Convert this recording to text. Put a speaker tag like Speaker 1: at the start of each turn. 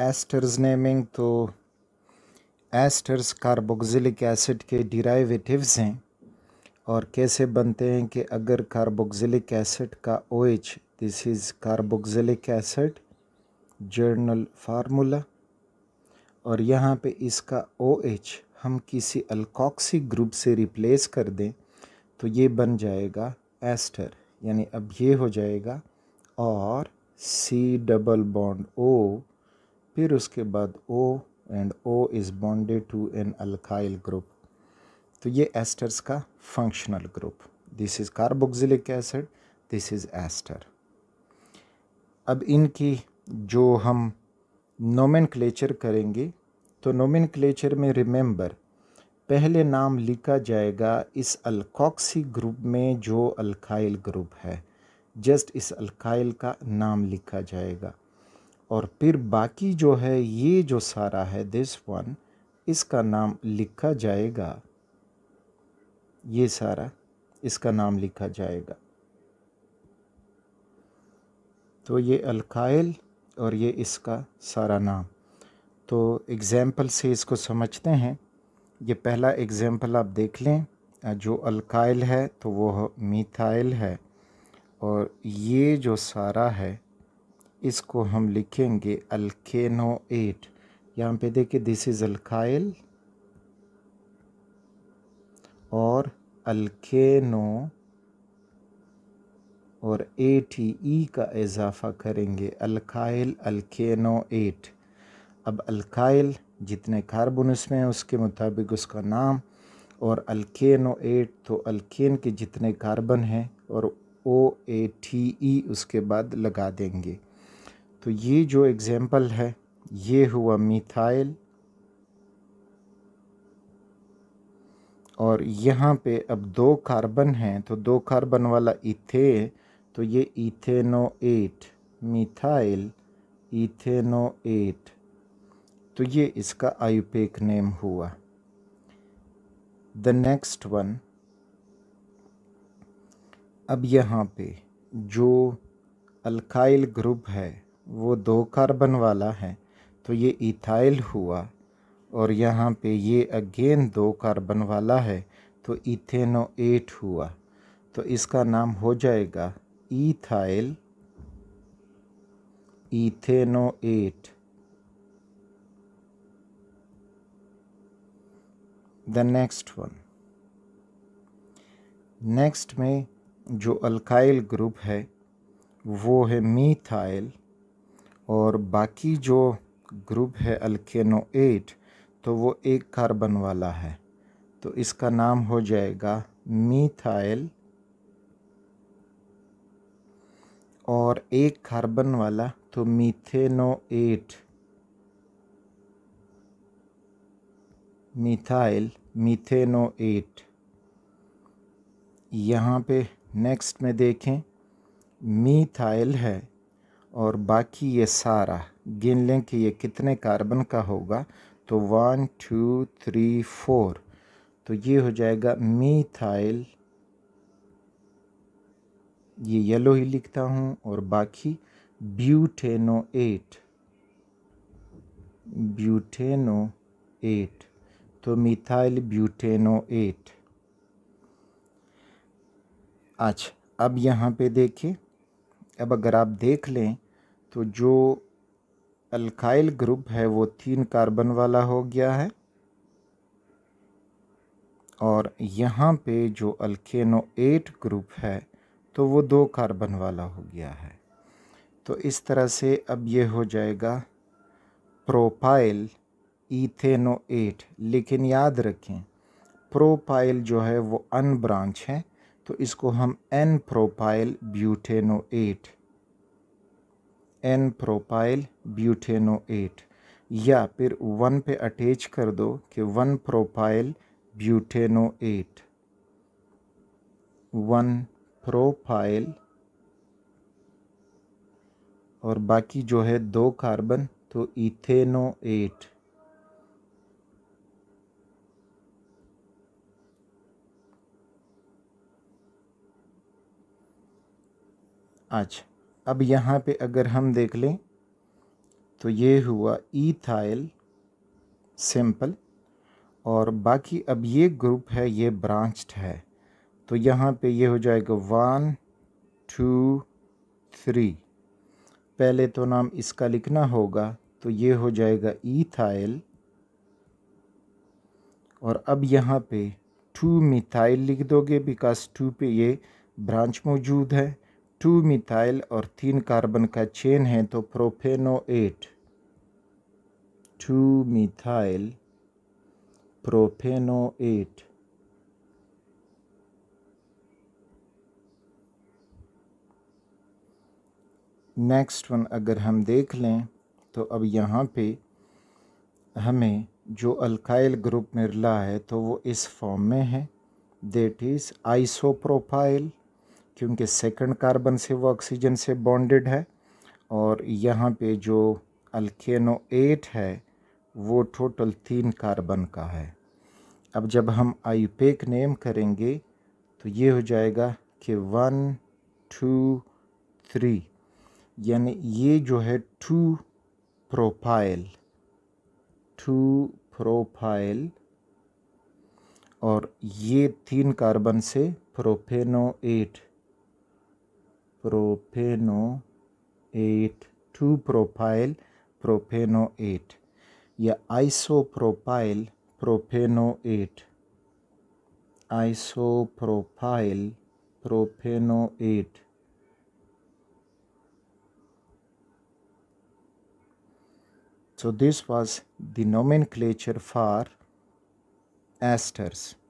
Speaker 1: Asters naming तो esters carboxylic acid के derivatives हैं और कैसे बनते हैं कि अगर कार्बोक्सिलिक एसिड का O H this is carboxylic acid general formula और यहाँ पे इसका ओ एच हम किसी अल्कोक्सी ग्रुप से रिप्लेस कर दें तो ये बन जाएगा एस्टर यानी अब ये हो जाएगा और सी डबल बॉन्ड ओ फिर उसके बाद O and O is bonded to an alkyl group तो ये एस्टर्स का functional group this is carboxylic acid this is ester अब इनकी जो हम क्लेचर करेंगे तो क्लेचर में रिमेंबर पहले नाम लिखा जाएगा इस अल्कोक्सी ग्रुप में जो अल्काइल ग्रुप है जस्ट इस अल्काइल का नाम लिखा जाएगा और फिर बाकी जो है ये जो सारा है दिस वन इसका नाम लिखा जाएगा ये सारा इसका नाम लिखा जाएगा तो ये अलकाइल और ये इसका सारा नाम तो एग्ज़ैम्पल से इसको समझते हैं ये पहला एग्ज़ैम्पल आप देख लें जो अलकाइल है तो वो मीथाइल है और ये जो सारा है इसको हम लिखेंगे अल्केनो एट यहाँ पे देखिए दिस इज़ अल्काइल और अल्केनो और ए टी ई का इजाफ़ा करेंगे अल्काइल अल्केनो एट अब अल्काइल जितने कार्बन उसमें हैं उसके मुताबिक उसका नाम और अल्केनो एट तो अल्केन के जितने कार्बन हैं और ओ ए टी ई उसके बाद लगा देंगे तो ये जो एग्ज़ाम्पल है ये हुआ मिथाइल और यहाँ पे अब दो कार्बन हैं तो दो कार्बन वाला इथे तो ये ethanoate methyl ethanoate तो ये इसका आयुपेक नेम हुआ द नेक्स्ट वन अब यहाँ पे जो अल्काइल ग्रुप है वो दो कार्बन वाला है तो ये इथाइल हुआ और यहाँ पे ये अगेन दो कार्बन वाला है तो इथेनो एट हुआ तो इसका नाम हो जाएगा ethyl ethanoate the next one next में जो अल्काइल ग्रुप है वो है मीथाइल और बाकी जो ग्रुप है अल्केनो एट तो वो एक कार्बन वाला है तो इसका नाम हो जाएगा मीथाइल और एक कार्बन वाला तो methanoate methyl methanoate यहाँ पे नेक्स्ट में देखें मिथाइल है और बाकी ये सारा गिन लें कि ये कितने कार्बन का होगा तो वन टू थ्री फोर तो ये हो जाएगा मीथाइल ये येलो ही लिखता हूँ और बाकी ब्यूटेनो एट ब्यूटेनो एट तो मिथाइल ब्यूटेनो एट अच्छा अब यहाँ पे देखें अब अगर आप देख लें तो जो अल्काइल ग्रुप है वो तीन कार्बन वाला हो गया है और यहाँ पे जो अल्केनो एट ग्रुप है तो वो दो कार्बन वाला हो गया है तो इस तरह से अब ये हो जाएगा प्रोपाइल इथेनो एट लेकिन याद रखें प्रोपाइल जो है वो अन ब्रांच है तो इसको हम n propyl butanoate n propyl एट या फिर वन पे अटैच कर दो कि वन प्रोपाइल एट वन प्रोपाइल और बाकी जो है दो कार्बन तो इथेनो एट अच्छा अब यहाँ पे अगर हम देख लें तो ये हुआ ईथाइल सिंपल और बाकी अब ये ग्रुप है ये ब्रांच्ड है तो यहाँ पे ये हो जाएगा वन टू थ्री पहले तो नाम इसका लिखना होगा तो ये हो जाएगा ईथाइल और अब यहाँ पे टू मिथाइल लिख दोगे बिकॉज टू पे ये ब्रांच मौजूद है टू मिथाइल और तीन कार्बन का चेन है तो propanoate two methyl propanoate next one अगर हम देख लें तो अब यहाँ पे हमें जो अल्काइल ग्रुप मिला है तो वो इस फॉर्म में है देट इज़ आइसोप्रोफाइल क्योंकि सेकंड कार्बन से वो ऑक्सीजन से बॉन्डेड है और यहाँ पे जो अल्केनो एट है वो टोटल तीन कार्बन का है अब जब हम आईपेक नेम करेंगे तो ये हो जाएगा कि वन टू थ्री यानी ये जो है टू प्रोफाइल टू प्रोफाइल और ये तीन कार्बन से propanoate propeno-8-2-propyl propeno-8 ya isopropyl propeno-8 isopropyl propeno-8 So this was the nomenclature for esters.